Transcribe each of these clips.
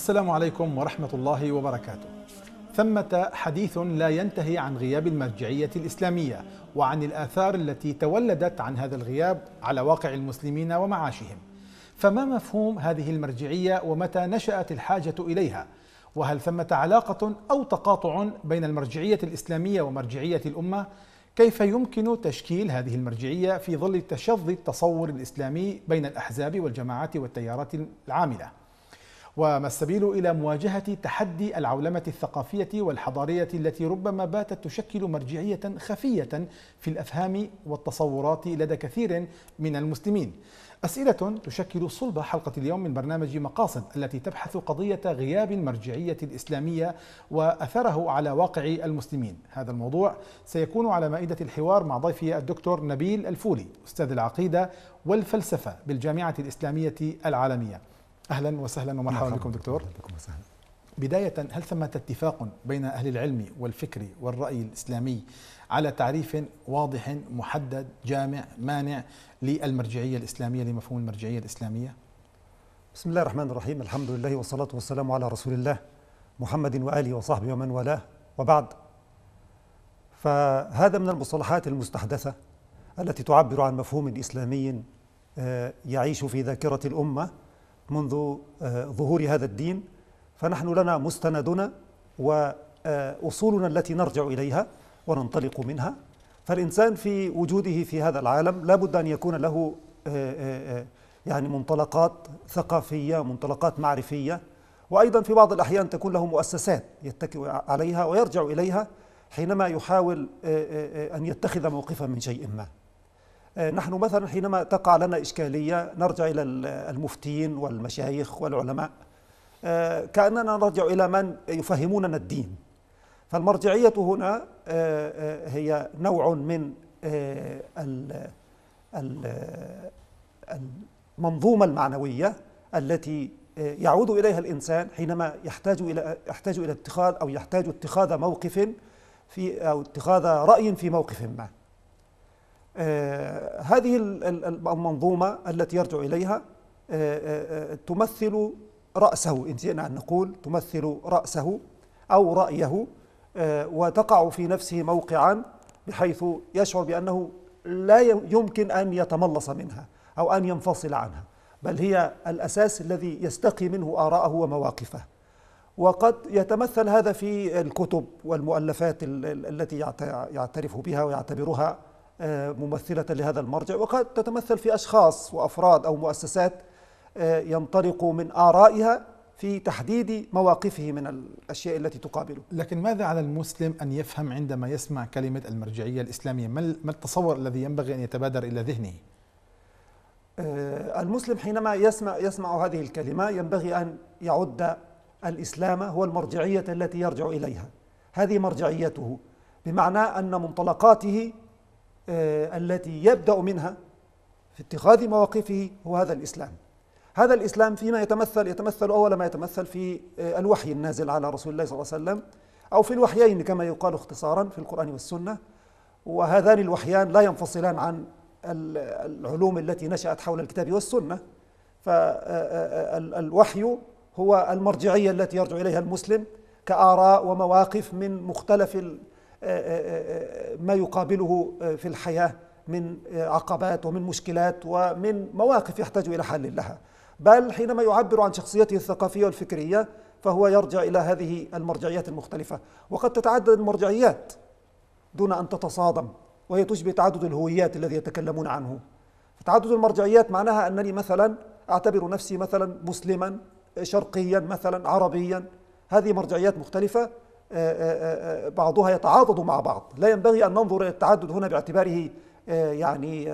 السلام عليكم ورحمة الله وبركاته ثمة حديث لا ينتهي عن غياب المرجعية الإسلامية وعن الآثار التي تولدت عن هذا الغياب على واقع المسلمين ومعاشهم فما مفهوم هذه المرجعية ومتى نشأت الحاجة إليها؟ وهل ثمة علاقة أو تقاطع بين المرجعية الإسلامية ومرجعية الأمة؟ كيف يمكن تشكيل هذه المرجعية في ظل تشظي التصور الإسلامي بين الأحزاب والجماعات والتيارات العاملة؟ وما السبيل إلى مواجهة تحدي العولمة الثقافية والحضارية التي ربما باتت تشكل مرجعية خفية في الأفهام والتصورات لدى كثير من المسلمين أسئلة تشكل صلب حلقة اليوم من برنامج مقاصد التي تبحث قضية غياب المرجعية الإسلامية وأثره على واقع المسلمين هذا الموضوع سيكون على مائدة الحوار مع ضيفي الدكتور نبيل الفولي أستاذ العقيدة والفلسفة بالجامعة الإسلامية العالمية اهلا وسهلا ومرحبا بكم دكتور بكم وسهلا بداية هل ثمة اتفاق بين أهل العلم والفكر والرأي الإسلامي على تعريف واضح محدد جامع مانع للمرجعية الإسلامية لمفهوم المرجعية الإسلامية؟ بسم الله الرحمن الرحيم الحمد لله والصلاة والسلام على رسول الله محمد وآله وصحبه ومن والاه وبعد فهذا من المصطلحات المستحدثة التي تعبر عن مفهوم إسلامي آه، يعيش في ذاكرة الأمة منذ آه، ظهور هذا الدين فنحن لنا مستندنا وأصولنا آه، التي نرجع إليها وننطلق منها فالإنسان في وجوده في هذا العالم لا بد أن يكون له آه، يعني منطلقات ثقافية منطلقات معرفية وأيضا في بعض الأحيان تكون له مؤسسات يتكئ عليها ويرجع إليها حينما يحاول أن يتخذ موقفا من شيء ما آه، نحن مثلا حينما تقع لنا إشكالية نرجع إلى المفتين والمشايخ والعلماء آه، كأننا نرجع إلى من يفهموننا الدين فالمرجعية هنا آه، هي نوع من المنظومة المعنوية التي يعود إليها الإنسان حينما يحتاج إلى يحتاج إلى اتخاذ أو يحتاج اتخاذ موقف في أو اتخاذ رأي في موقف ما آه، هذه المنظومة التي يرجع إليها آه، آه، تمثل رأسه إن شئنا أن نقول تمثل رأسه أو رأيه وتقع في نفسه موقعا بحيث يشعر بأنه لا يمكن أن يتملص منها أو أن ينفصل عنها بل هي الأساس الذي يستقي منه آراءه ومواقفه وقد يتمثل هذا في الكتب والمؤلفات التي يعترف بها ويعتبرها آه، ممثلة لهذا المرجع وقد تتمثل في أشخاص وأفراد أو مؤسسات آه، ينطلق من آرائها في تحديد مواقفه من الأشياء التي تقابله لكن ماذا على المسلم أن يفهم عندما يسمع كلمة المرجعية الإسلامية ما التصور الذي ينبغي أن يتبادر إلى ذهنه؟ آه، المسلم حينما يسمع, يسمع هذه الكلمة ينبغي أن يعد الإسلام هو المرجعية التي يرجع إليها هذه مرجعيته بمعنى أن منطلقاته آه، التي يبدأ منها في اتخاذ مواقفه هو هذا الإسلام هذا الإسلام فيما يتمثل يتمثل أول ما يتمثل في آه، الوحي النازل على رسول الله صلى الله عليه وسلم أو في الوحيين كما يقال اختصارا في القرآن والسنة وهذان الوحيان لا ينفصلان عن العلوم التي نشأت حول الكتاب والسنة فالوحي آه، هو المرجعية التي يرجع إليها المسلم كآراء ومواقف من مختلف ما يقابله آه، في الحياة من آه، عقبات ومن مشكلات ومن مواقف يحتاج إلى حل لها بل حينما يعبر عن شخصيته الثقافية والفكرية فهو يرجع إلى هذه المرجعيات المختلفة وقد تتعدد المرجعيات دون أن تتصادم وهي تشبه تعدد الهويات الذي يتكلمون عنه تعدد المرجعيات معناها أنني مثلا أعتبر نفسي مثلا مسلما شرقيا مثلا عربيا هذه مرجعيات مختلفة آه، آه، آه، بعضها يتعاضد مع بعض لا ينبغي أن ننظر إلى التعدد هنا باعتباره يعني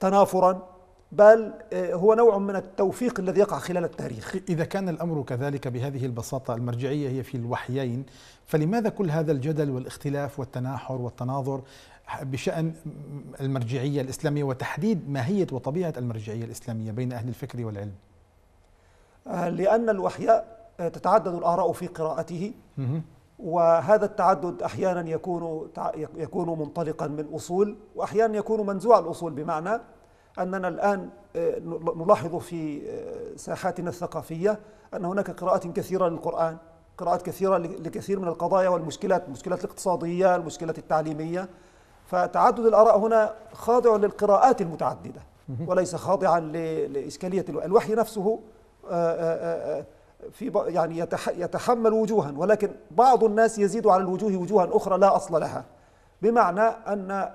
تنافرا بل هو نوع من التوفيق الذي يقع خلال التاريخ إذا كان الأمر كذلك بهذه البساطة المرجعية هي في الوحيين فلماذا كل هذا الجدل والاختلاف والتناحر والتناظر بشأن المرجعية الإسلامية وتحديد ماهية وطبيعة المرجعية الإسلامية بين أهل الفكر والعلم لأن الوحياء تتعدد الآراء في قراءته وهذا التعدد أحيانا يكون يكون منطلقا من أصول وأحيانا يكون منزوع الأصول بمعنى أننا الآن آه، نلاحظ في آه، ساحاتنا الثقافية أن هناك قراءات كثيرة للقرآن قراءات كثيرة لكثير من القضايا والمشكلات المشكلات الاقتصادية المشكلات التعليمية فتعدد الآراء هنا خاضع للقراءات المتعددة وليس خاضعا لإشكالية الوحي نفسه آه، في يعني يتحمل وجوها ولكن بعض الناس يزيد على الوجوه وجوها أخرى لا أصل لها بمعنى أن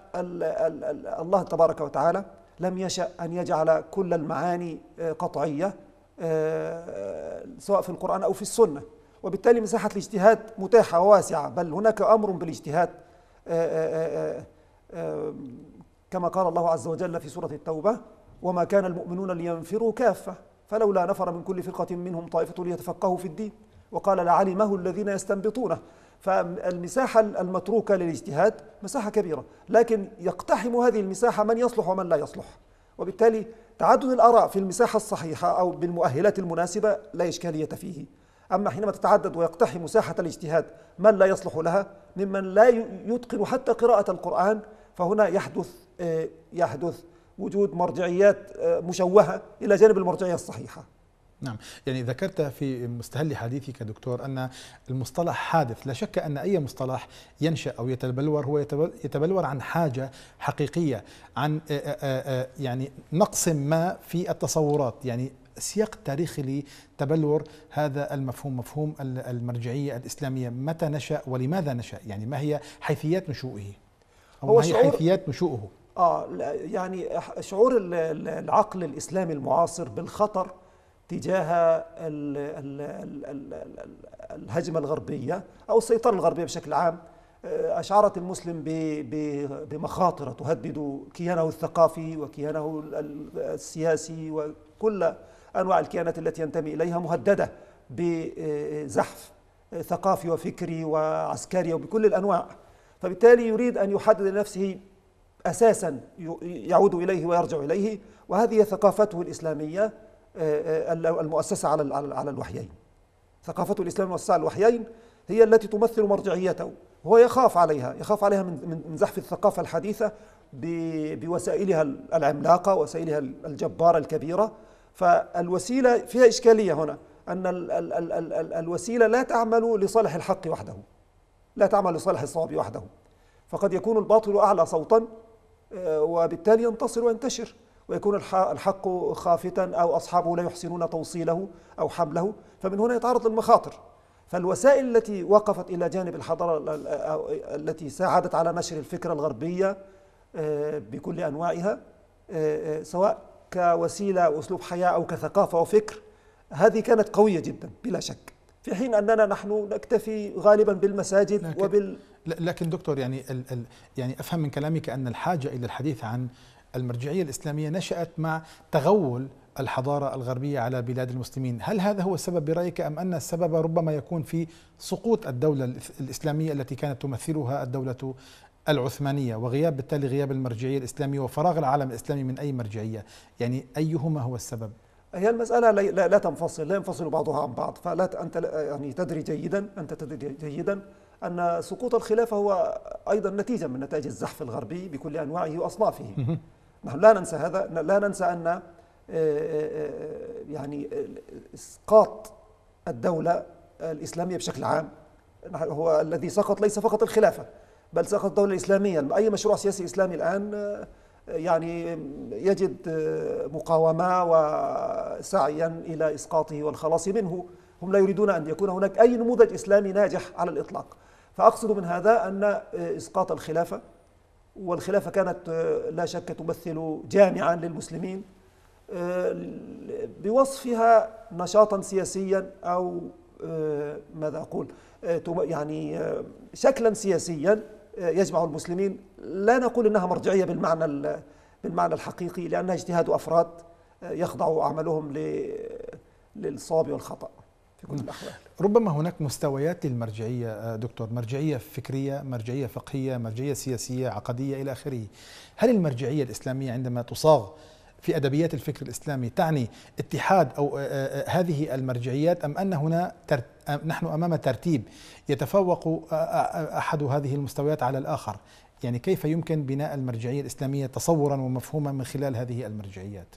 الله تبارك وتعالى لم يشأ أن يجعل كل المعاني آه، قطعية آه، سواء في القرآن أو في السنة وبالتالي مساحة الاجتهاد متاحة وواسعة بل هناك أمر بالاجتهاد آه، كما قال الله عز وجل في سورة التوبة وما كان المؤمنون لينفروا كافة فلولا نفر من كل فرقة منهم طائفة ليتفقهوا في الدين وقال لعلمه الذين يستنبطونه فالمساحة المتروكة للاجتهاد مساحة كبيرة لكن يقتحم هذه المساحة من يصلح ومن لا يصلح وبالتالي تعدد الآراء في المساحة الصحيحة أو بالمؤهلات المناسبة لا إشكالية فيه أما حينما تتعدد ويقتحم مساحة الاجتهاد من لا يصلح لها ممن لا يتقن حتى قراءة القرآن فهنا يحدث آه، يحدث وجود مرجعيات آه، مشوهة إلى جانب المرجعية الصحيحة نعم يعني ذكرت في مستهل حديثك دكتور أن المصطلح حادث لا شك أن أي مصطلح ينشأ أو يتبلور هو يتبلور عن حاجة حقيقية عن آه، آه، يعني نقص ما في التصورات يعني سياق تاريخي لتبلور هذا المفهوم مفهوم المرجعية الإسلامية متى نشأ ولماذا نشأ يعني ما هي حيثيات نشوئه أو ما هي حيثيات نشوئه آه يعني شعور العقل الإسلامي المعاصر بالخطر تجاه الهجمة الغربية أو السيطرة الغربية بشكل عام آه، أشعرت المسلم بمخاطر تهدد كيانه الثقافي وكيانه السياسي وكل أنواع الكيانات التي ينتمي إليها مهددة بزحف ثقافي وفكري وعسكري وبكل الأنواع فبالتالي يريد أن يحدد لنفسه أساسا يعود إليه ويرجع إليه وهذه ثقافته الإسلامية آه، آه، المؤسسة على على الوحيين ثقافته الاسلاميه المؤسسة على الوحيين هي التي تمثل مرجعيته هو يخاف عليها يخاف عليها من من زحف الثقافة الحديثة بوسائلها العملاقة وسائلها الجبارة الكبيرة فالوسيلة فيها إشكالية هنا أن ال ال ال الوسيلة لا تعمل لصالح الحق وحده لا تعمل لصالح الصواب وحده فقد يكون الباطل أعلى صوتا وبالتالي ينتصر وينتشر ويكون الحق خافتا أو أصحابه لا يحسنون توصيله أو حمله فمن هنا يتعرض للمخاطر فالوسائل التي وقفت إلى جانب الحضارة التي ساعدت على نشر الفكرة الغربية آه، بكل أنواعها آه، آه، سواء كوسيلة وأسلوب حياة أو كثقافة وفكر هذه كانت قوية جدا بلا شك في حين أننا نحن نكتفي غالبا بالمساجد لكن وبال لكن دكتور يعني ال ال يعني أفهم من كلامك أن الحاجة إلى الحديث عن المرجعية الإسلامية نشأت مع تغول الحضارة الغربية على بلاد المسلمين هل هذا هو السبب برأيك أم أن السبب ربما يكون في سقوط الدولة الإسلامية التي كانت تمثلها الدولة العثمانية وغياب بالتالي غياب المرجعية الإسلامية وفراغ العالم الإسلامي من أي مرجعية يعني أيهما هو السبب هي المسألة لا, لا تنفصل لا ينفصل بعضها عن بعض فلا أنت يعني تدري جيدا أنت تدري جيدا أن سقوط الخلافة هو أيضا نتيجة من نتائج الزحف الغربي بكل أنواعه وأصنافه نحن لا ننسى هذا لا ننسى أن آه، آه، آه، يعني إسقاط الدولة الإسلامية بشكل عام هو الذي سقط ليس فقط الخلافة بل سقط الدولة الإسلامية أي مشروع سياسي إسلامي الآن يعني يجد مقاومة وسعيا إلى إسقاطه والخلاص منه هم لا يريدون أن يكون هناك أي نموذج إسلامي ناجح على الإطلاق فأقصد من هذا أن إسقاط الخلافة والخلافة كانت لا شك تمثل جامعا للمسلمين بوصفها نشاطا سياسيا أو ماذا أقول يعني شكلا سياسيا يجمع المسلمين لا نقول انها مرجعيه بالمعنى بالمعنى الحقيقي لانها اجتهاد افراد آه، يخضع عملهم للصواب والخطا في كل الاحوال. ربما هناك مستويات للمرجعيه آه، دكتور، مرجعيه فكريه، مرجعيه فقهيه، مرجعيه سياسيه، عقديه الى اخره. هل المرجعيه الاسلاميه عندما تصاغ في ادبيات الفكر الاسلامي تعني اتحاد او آه، هذه المرجعيات ام ان هنا نحن امام ترتيب يتفوق احد هذه المستويات على الاخر يعني كيف يمكن بناء المرجعية الإسلامية تصورا ومفهوما من خلال هذه المرجعيات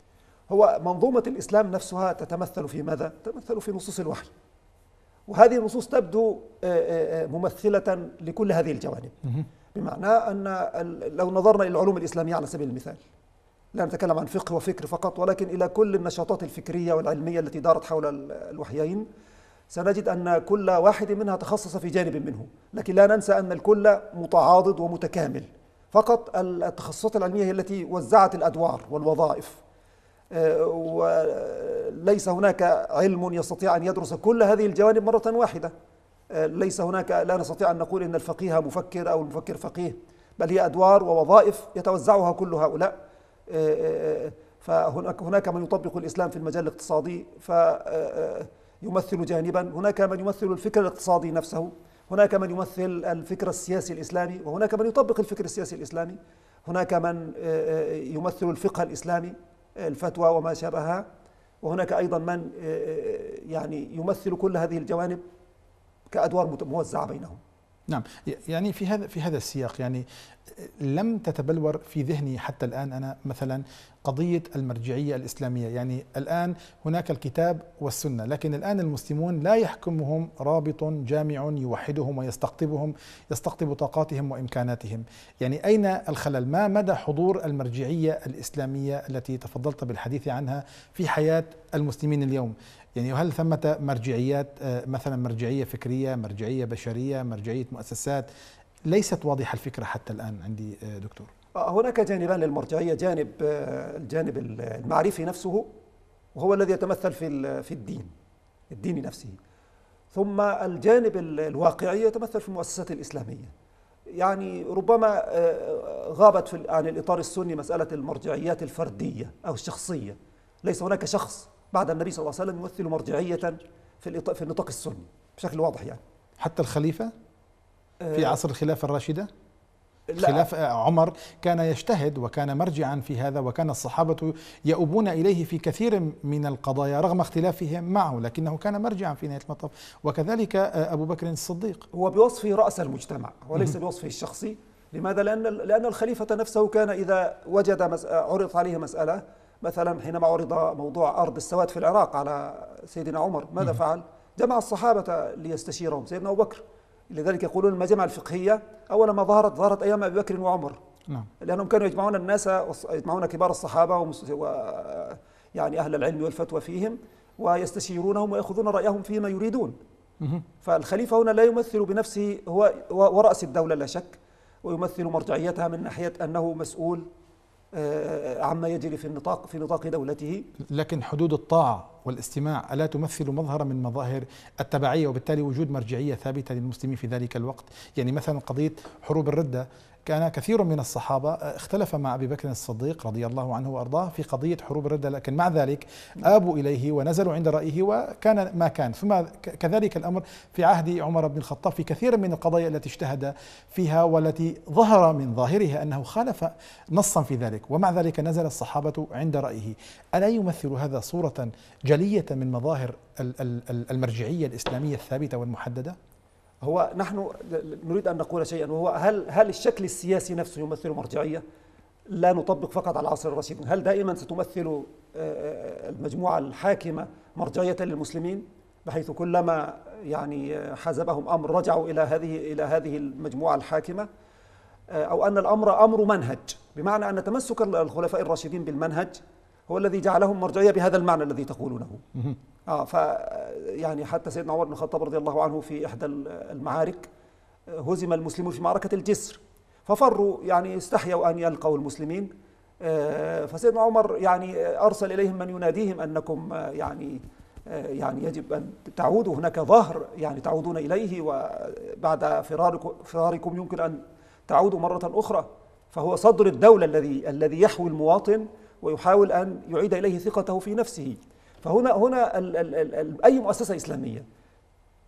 هو منظومة الإسلام نفسها تتمثل في ماذا؟ تتمثل في نصوص الوحي وهذه النصوص تبدو آه، آه، آه، ممثلة لكل هذه الجوانب بمعنى أن لو نظرنا إلى العلوم الإسلامية على سبيل المثال لا نتكلم عن فقه وفكر فقط ولكن إلى كل النشاطات الفكرية والعلمية التي دارت حول الوحيين سنجد أن كل واحد منها تخصص في جانب منه لكن لا ننسى أن الكل متعاضد ومتكامل فقط التخصصات العلمية هي التي وزعت الأدوار والوظائف آه، وليس هناك علم يستطيع أن يدرس كل هذه الجوانب مرة واحدة آه، ليس هناك لا نستطيع أن نقول إن الفقيه مفكر أو المفكر فقيه بل هي أدوار ووظائف يتوزعها كل هؤلاء آه، فهناك من يطبق الإسلام في المجال الاقتصادي ف يمثل جانبا هناك من يمثل الفكر الاقتصادي نفسه هناك من يمثل الفكر السياسي الإسلامي وهناك من يطبق الفكر السياسي الإسلامي هناك من آه، آه، يمثل الفقه الإسلامي آه، الفتوى وما شابهها وهناك أيضا من يعني يمثل كل هذه الجوانب كأدوار موزعة بينهم نعم يعني في هذا في هذا السياق يعني لم تتبلور في ذهني حتى الان انا مثلا قضية المرجعية الإسلامية يعني الآن هناك الكتاب والسنة لكن الآن المسلمون لا يحكمهم رابط جامع يوحدهم ويستقطبهم يستقطب طاقاتهم وإمكاناتهم يعني أين الخلل ما مدى حضور المرجعية الإسلامية التي تفضلت بالحديث عنها في حياة المسلمين اليوم يعني هل ثمة مرجعيات آه، مثلا مرجعية فكرية مرجعية بشرية مرجعية مؤسسات ليست واضحة الفكرة حتى الآن عندي آه، دكتور هناك جانبان للمرجعية جانب الجانب المعرفي نفسه وهو الذي يتمثل في في الدين الدين نفسه ثم الجانب الواقعي يتمثل في المؤسسات الإسلامية يعني ربما آه، غابت في عن الإطار السني مسألة المرجعيات الفردية أو الشخصية ليس هناك شخص بعد النبي صلى الله عليه وسلم يمثل مرجعية في في النطاق السني بشكل واضح يعني حتى الخليفة في آه، عصر الخلافة الراشدة خلاف آه، عمر كان يجتهد وكان مرجعا في هذا وكان الصحابة يؤبون إليه في كثير من القضايا رغم اختلافهم معه لكنه كان مرجعا في نهاية المطاف وكذلك آه، أبو بكر الصديق هو بوصفه رأس المجتمع وليس بوصفه الشخصي لماذا؟ لأن, لأن الخليفة نفسه كان إذا وجد آه، عرض عليه مسألة مثلا حينما عرض موضوع أرض السواد في العراق على سيدنا عمر ماذا فعل؟ جمع الصحابة ليستشيرهم سيدنا أبو بكر لذلك يقولون المجامع الفقهية أول ما ظهرت ظهرت أيام أبي بكر وعمر نعم لأنهم كانوا يجمعون الناس يجمعون كبار الصحابة و يعني أهل العلم والفتوى فيهم ويستشيرونهم ويأخذون رأيهم فيما يريدون فالخليفة هنا لا يمثل بنفسه هو ورأس الدولة لا شك ويمثل مرجعيتها من ناحية أنه مسؤول آه، عما يجري في النطاق في نطاق دولته لكن حدود الطاعة والاستماع ألا تمثل مظهرا من مظاهر التبعية وبالتالي وجود مرجعية ثابتة للمسلمين في ذلك الوقت يعني مثلا قضية حروب الردة كان كثير من الصحابة آه، اختلف مع أبي بكر الصديق رضي الله عنه وأرضاه في قضية حروب الردة لكن مع ذلك آبوا إليه ونزلوا عند رأيه وكان ما كان ثم كذلك الأمر في عهد عمر بن الخطاب في كثير من القضايا التي اجتهد فيها والتي ظهر من ظاهرها أنه خالف نصا في ذلك ومع ذلك نزل الصحابة عند رأيه ألا يمثل هذا صورة جلية من مظاهر المرجعية الإسلامية الثابتة والمحددة؟ هو نحن نريد أن نقول شيئا وهو هل, هل الشكل السياسي نفسه يمثل مرجعية؟ لا نطبق فقط على العصر الرشيد هل دائما ستمثل آه، آه، المجموعة الحاكمة مرجعية للمسلمين بحيث كلما يعني آه، حزبهم أمر رجعوا إلى هذه إلى هذه المجموعة الحاكمة أو أن الأمر أمر منهج بمعنى أن تمسك الخلفاء الراشدين بالمنهج هو الذي جعلهم مرجعية بهذا المعنى الذي تقولونه اه ف يعني حتى سيدنا عمر بن الخطاب رضي الله عنه في احدى المعارك آه، هزم المسلمون في معركه الجسر ففروا يعني استحيوا ان يلقوا المسلمين آه، فسيدنا عمر يعني آه، ارسل اليهم من يناديهم انكم يعني يعني يجب ان تعودوا هناك ظهر يعني تعودون اليه وبعد فراركم فراركم يمكن ان تعودوا مره اخرى فهو صدر الدوله الذي الذي يحوي المواطن ويحاول ان يعيد اليه ثقته في نفسه فهنا هنا الـ الـ الـ الـ أي مؤسسة إسلامية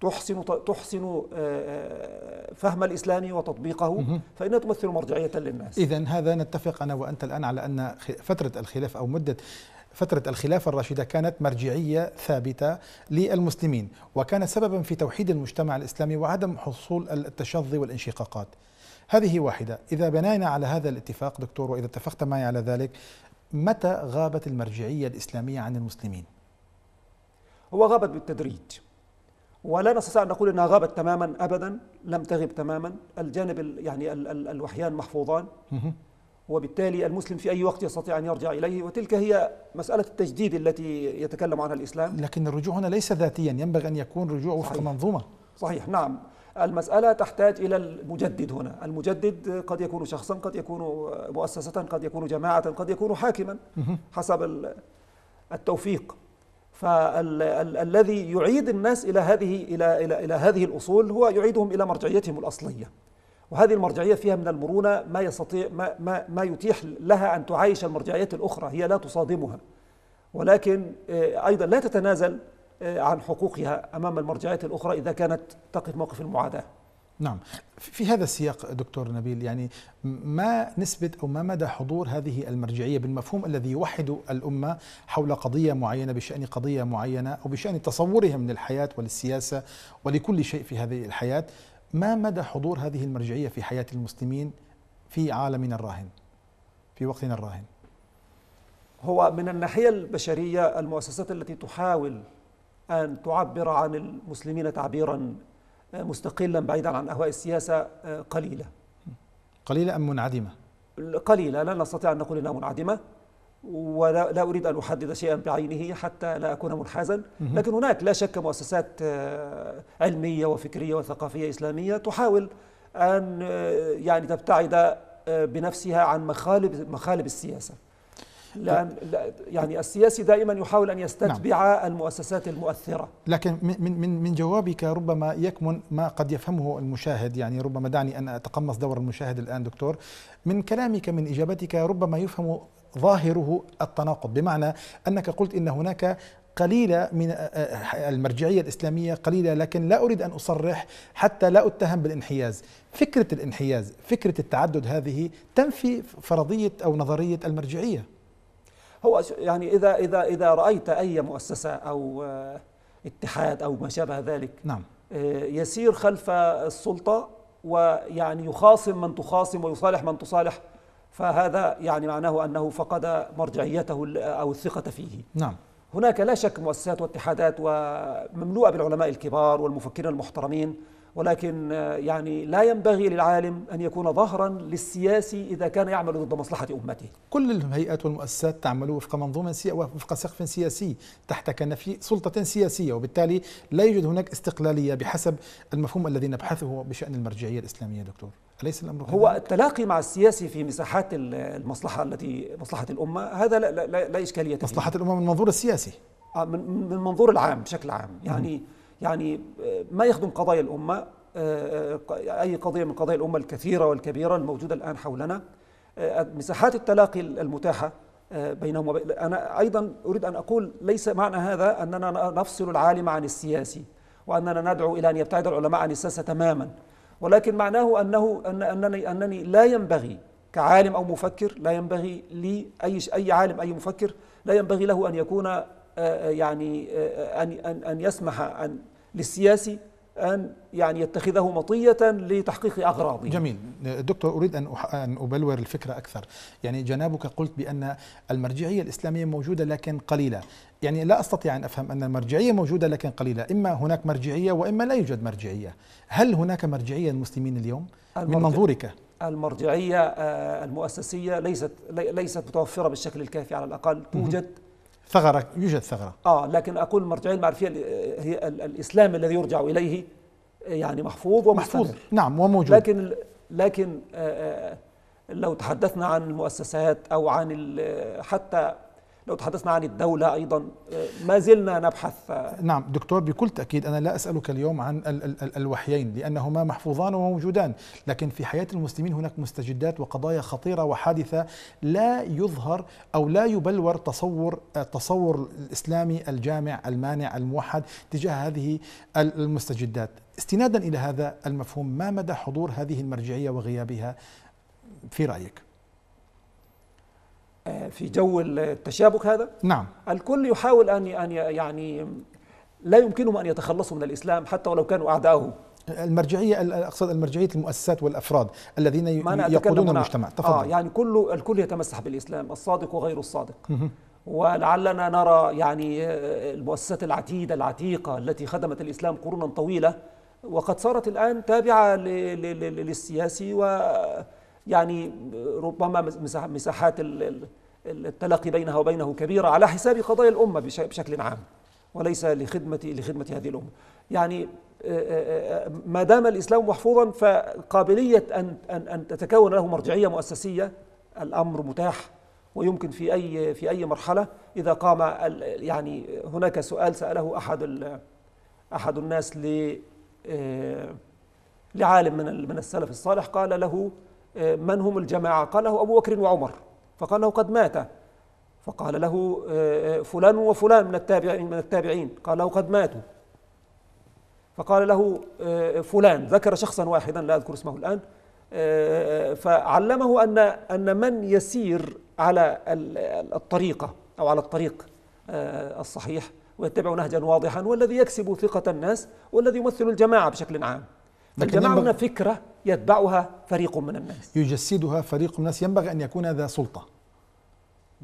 تحسن تحسن آه، آه، فهم الاسلام وتطبيقه فانها تمثل مرجعيه للناس. اذا هذا نتفق انا وانت الان على ان فتره الخلاف او مده فترة الخلافة الراشدة كانت مرجعية ثابتة للمسلمين وكان سببا في توحيد المجتمع الإسلامي وعدم حصول التشظي والانشقاقات هذه واحدة إذا بنينا على هذا الاتفاق دكتور وإذا اتفقت معي على ذلك متى غابت المرجعية الإسلامية عن المسلمين؟ هو غابت بالتدريج ولا نستطيع ان نقول انها غابت تماما ابدا لم تغب تماما الجانب يعني ال ال الوحيان محفوظان وبالتالي المسلم في اي وقت يستطيع ان يرجع اليه وتلك هي مساله التجديد التي يتكلم عنها الاسلام لكن الرجوع هنا ليس ذاتيا ينبغي ان يكون رجوع وفق منظومه صحيح نعم المسألة تحتاج إلى المجدد هنا المجدد قد يكون شخصا قد يكون مؤسسة قد يكون جماعة قد يكون حاكما حسب التوفيق فالذي يعيد الناس إلى هذه إلى إلى إلى هذه الأصول هو يعيدهم إلى مرجعيتهم الأصلية. وهذه المرجعية فيها من المرونة ما يستطيع ما ما ما يتيح لها أن تعايش المرجعيات الأخرى، هي لا تصادمها. ولكن آه، أيضا لا تتنازل آه، عن حقوقها أمام المرجعيات الأخرى إذا كانت تقف موقف المعاداة. نعم في هذا السياق دكتور نبيل يعني ما نسبة أو ما مدى حضور هذه المرجعية بالمفهوم الذي يوحد الأمة حول قضية معينة بشأن قضية معينة أو بشأن تصورهم للحياة وللسياسة ولكل شيء في هذه الحياة ما مدى حضور هذه المرجعية في حياة المسلمين في عالمنا الراهن في وقتنا الراهن هو من الناحية البشرية المؤسسات التي تحاول أن تعبر عن المسلمين تعبيرا مستقلا بعيدا عن أهواء السياسة آه، قليلة قليلة أم منعدمة؟ قليلة لا نستطيع أن نقول أنها منعدمة ولا أريد أن أحدد شيئا بعينه حتى لا أكون منحازا لكن هناك لا شك مؤسسات آه، علمية وفكرية وثقافية إسلامية تحاول أن آه، يعني تبتعد بنفسها عن مخالب مخالب السياسة لأن يعني السياسي دائما يحاول أن يستتبع نعم. المؤسسات المؤثرة لكن من, من, من جوابك ربما يكمن ما قد يفهمه المشاهد يعني ربما دعني أن أتقمص دور المشاهد الآن دكتور من كلامك من إجابتك ربما يفهم ظاهره التناقض بمعنى أنك قلت إن هناك قليلة من آه، آه، المرجعية الإسلامية قليلة لكن لا أريد أن أصرح حتى لا أتهم بالانحياز فكرة الانحياز فكرة التعدد هذه تنفي فرضية أو نظرية المرجعية هو يعني إذا إذا إذا رأيت أي مؤسسة أو آه، اتحاد أو ما شابه ذلك نعم آه، يسير خلف السلطة ويعني يخاصم من تخاصم ويصالح من تصالح فهذا يعني معناه أنه فقد مرجعيته أو الثقة فيه نعم هناك لا شك مؤسسات واتحادات ومملوءة بالعلماء الكبار والمفكرين المحترمين ولكن آه، يعني لا ينبغي للعالم أن يكون ظهرا للسياسي إذا كان يعمل ضد مصلحة أمته كل الهيئات والمؤسسات تعمل وفق منظومة وفق سقف سياسي تحت كنف سلطة سياسية وبالتالي لا يوجد هناك استقلالية بحسب المفهوم الذي نبحثه بشأن المرجعية الإسلامية دكتور أليس الأمر هو التلاقي مع السياسي في مساحات المصلحة التي مصلحة الأمة هذا لا, لا, لا إشكالية مصلحة الأمة من منظور السياسي آه، من, من منظور العام بشكل عام يعني م. يعني آه، ما يخدم قضايا الأمة آه، آه، أي قضية من قضايا الأمة الكثيرة والكبيرة الموجودة الآن حولنا مساحات التلاقي المتاحة بينهم وبين أنا أيضا أريد أن أقول ليس معنى هذا أننا نفصل العالم عن السياسي وأننا ندعو إلى أن يبتعد العلماء عن السياسة تماما ولكن معناه أنه أن أنني, أنني لا ينبغي كعالم أو مفكر لا ينبغي لي أي, أي عالم أي مفكر لا ينبغي له أن يكون آه، آه، يعني آه، أن أن يسمح أن للسياسي أن يعني يتخذه مطية لتحقيق أغراضه جميل دكتور أريد أن أن أبلور الفكرة أكثر يعني جنابك قلت بأن المرجعية الإسلامية موجودة لكن قليلة يعني لا أستطيع أن أفهم أن المرجعية موجودة لكن قليلة إما هناك مرجعية وإما لا يوجد مرجعية هل هناك مرجعية للمسلمين اليوم من منظورك؟ المرجعية المؤسسية ليست ليست متوفرة بالشكل الكافي على الأقل توجد ثغرة يوجد ثغرة آه لكن أقول المرجعية المعرفية آه، هي الإسلام الذي يرجع إليه آه، يعني محفوظ ومحفوظ نعم وموجود لكن لكن آه، لو تحدثنا عن المؤسسات أو عن حتى لو تحدثنا عن الدولة أيضا آه، ما زلنا نبحث آه. نعم دكتور بكل تأكيد أنا لا أسألك اليوم عن ال ال ال الوحيين لأنهما محفوظان وموجودان لكن في حياة المسلمين هناك مستجدات وقضايا خطيرة وحادثة لا يظهر أو لا يبلور تصور التصور آه، الإسلامي الجامع المانع الموحد تجاه هذه المستجدات استنادا إلى هذا المفهوم ما مدى حضور هذه المرجعية وغيابها في رأيك؟ في جو التشابك هذا نعم الكل يحاول أن أن يعني لا يمكنهم أن يتخلصوا من الإسلام حتى ولو كانوا اعدائه المرجعية أقصد المرجعية المؤسسات والأفراد الذين يقودون المجتمع تفضل آه يعني كل الكل يتمسح بالإسلام الصادق وغير الصادق ولعلنا نرى يعني آه، المؤسسات العتيدة العتيقة التي خدمت الإسلام قرونا طويلة وقد صارت الآن تابعة للسياسي و يعني ربما مساحات التلاقي بينها وبينه كبيرة على حساب قضايا الأمة بشكل عام وليس لخدمة لخدمة هذه الأمة يعني آه، آه، آه، ما دام الإسلام محفوظا فقابلية أن أن أن تتكون له مرجعية مؤسسية الأمر متاح ويمكن في أي في أي مرحلة إذا قام يعني هناك سؤال سأله أحد أحد الناس ل لعالم من من السلف الصالح قال له من هم الجماعة قال له أبو بكر وعمر فقال له قد مات فقال له آه، فلان وفلان من التابعين من التابعين قال له قد ماتوا فقال له آه، فلان ذكر شخصا واحدا لا أذكر اسمه الآن آه، فعلمه أن أن من يسير على الطريقة أو على الطريق الصحيح ويتبع نهجا واضحا والذي يكسب ثقة الناس والذي يمثل الجماعة بشكل عام فالجماعه هنا فكرة يتبعها فريق من الناس يجسدها فريق من الناس ينبغي أن يكون ذا سلطة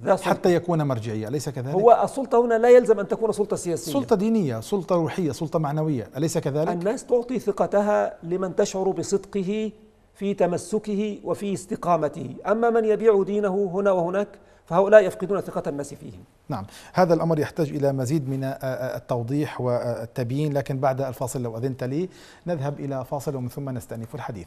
ذا سلطة. حتى يكون مرجعية أليس كذلك؟ هو السلطة هنا لا يلزم أن تكون سلطة سياسية سلطة دينية سلطة روحية سلطة معنوية أليس كذلك؟ الناس تعطي ثقتها لمن تشعر بصدقه في تمسكه وفي استقامته أما من يبيع دينه هنا وهناك فهؤلاء يفقدون ثقة الناس فيهم نعم هذا الأمر يحتاج إلى مزيد من آه، آه، التوضيح والتبيين لكن بعد الفاصل لو أذنت لي نذهب إلى فاصل ومن ثم نستأنف الحديث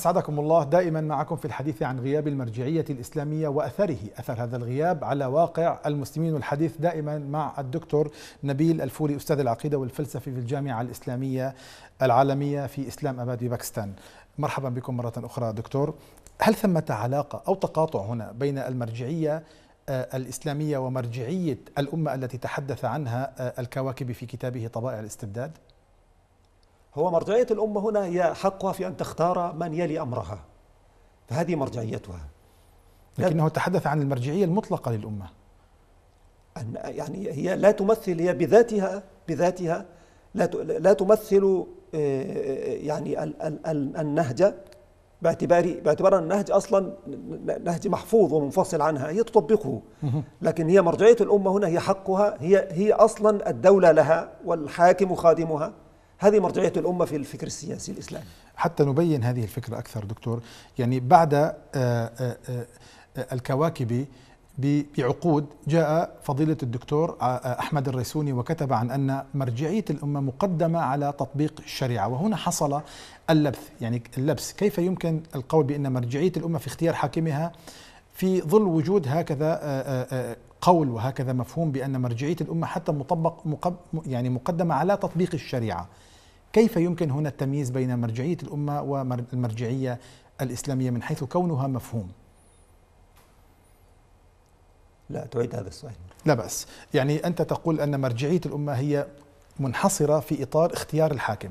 أسعدكم الله دائما معكم في الحديث عن غياب المرجعية الإسلامية وأثره أثر هذا الغياب على واقع المسلمين والحديث دائما مع الدكتور نبيل الفوري أستاذ العقيدة والفلسفة في الجامعة الإسلامية العالمية في إسلام أباد باكستان مرحبا بكم مرة أخرى دكتور هل ثمة علاقة أو تقاطع هنا بين المرجعية آه، الإسلامية ومرجعية الأمة التي تحدث عنها آه، الكواكب في كتابه طبائع الاستبداد؟ هو مرجعية الأمة هنا هي حقها في أن تختار من يلي أمرها فهذه مرجعيتها لكنه تحدث عن المرجعية المطلقة للأمة أن يعني هي لا تمثل هي بذاتها بذاتها لا لا تمثل آه، يعني النهج باعتبار باعتبار النهج اصلا نهج محفوظ ومنفصل عنها هي تطبقه لكن هي مرجعيه الامه هنا هي حقها هي هي اصلا الدوله لها والحاكم خادمها هذه مرجعية الأمة في الفكر السياسي الإسلامي حتى نبين هذه الفكرة أكثر دكتور يعني بعد آه، آه، آه، الكواكبي بعقود جاء فضيلة الدكتور أحمد الريسوني وكتب عن أن مرجعية الأمة مقدمة على تطبيق الشريعة وهنا حصل اللبث يعني اللبس كيف يمكن القول بأن مرجعية الأمة في اختيار حاكمها في ظل وجود هكذا قول وهكذا مفهوم بأن مرجعية الأمة حتى مطبق يعني مقدمة على تطبيق الشريعة كيف يمكن هنا التمييز بين مرجعية الأمة والمرجعية الإسلامية من حيث كونها مفهوم لا تعيد هذا السؤال لا بأس يعني أنت تقول أن مرجعية الأمة هي منحصرة في إطار اختيار الحاكم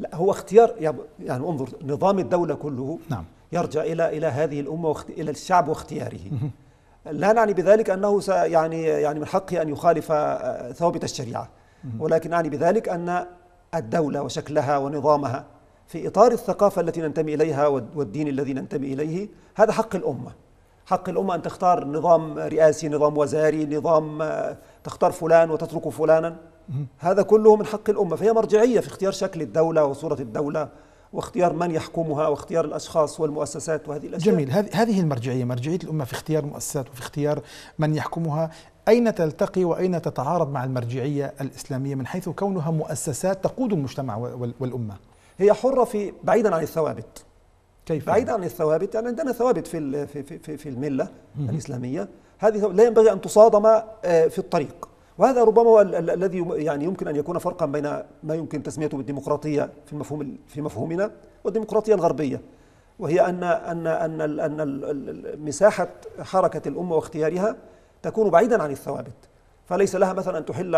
لا هو اختيار يعني انظر نظام الدولة كله نعم يرجع إلى إلى هذه الأمة إلى الشعب واختياره لا نعني بذلك أنه يعني يعني من حقه أن يخالف آه، ثوابت الشريعة ولكن أعني بذلك أن الدولة وشكلها ونظامها في إطار الثقافة التي ننتمي إليها والدين الذي ننتمي إليه هذا حق الأمة حق الأمة أن تختار نظام رئاسي نظام وزاري نظام آه، تختار فلان وتترك فلانا هذا كله من حق الأمة فهي مرجعية في اختيار شكل الدولة وصورة الدولة واختيار من يحكمها واختيار الاشخاص والمؤسسات وهذه الاشياء جميل هذه المرجعيه مرجعيه الامه في اختيار المؤسسات وفي اختيار من يحكمها أين تلتقي وأين تتعارض مع المرجعية الإسلامية من حيث كونها مؤسسات تقود المجتمع والأمة هي حرة في بعيدا عن الثوابت كيف بعيدا عن الثوابت يعني عندنا ثوابت في في في, في المله الاسلاميه هذه لا ينبغي ان تصادم آه، في الطريق وهذا ربما هو الذي يعني يمكن ان يكون فرقا بين ما يمكن تسميته بالديمقراطيه في مفهوم في مفهومنا والديمقراطيه الغربيه وهي ان ان ان ان مساحه حركه الامه واختيارها تكون بعيدا عن الثوابت فليس لها مثلا أن تحل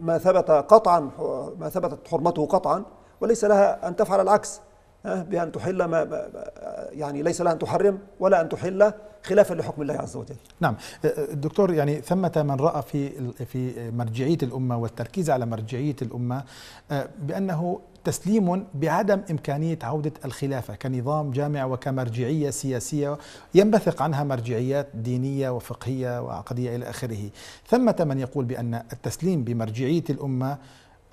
ما ثبت قطعا ما ثبتت حرمته قطعا وليس لها أن تفعل العكس بأن تحل ما يعني ليس لها أن تحرم ولا أن تحل خلافا لحكم الله عز وجل. نعم، الدكتور يعني ثمة من رأى في في مرجعية الأمة والتركيز على مرجعية الأمة آه، بأنه تسليم بعدم إمكانية عودة الخلافة كنظام جامع وكمرجعية سياسية ينبثق عنها مرجعيات دينية وفقهية وعقدية إلى آخره ثمة من يقول بأن التسليم بمرجعية الأمة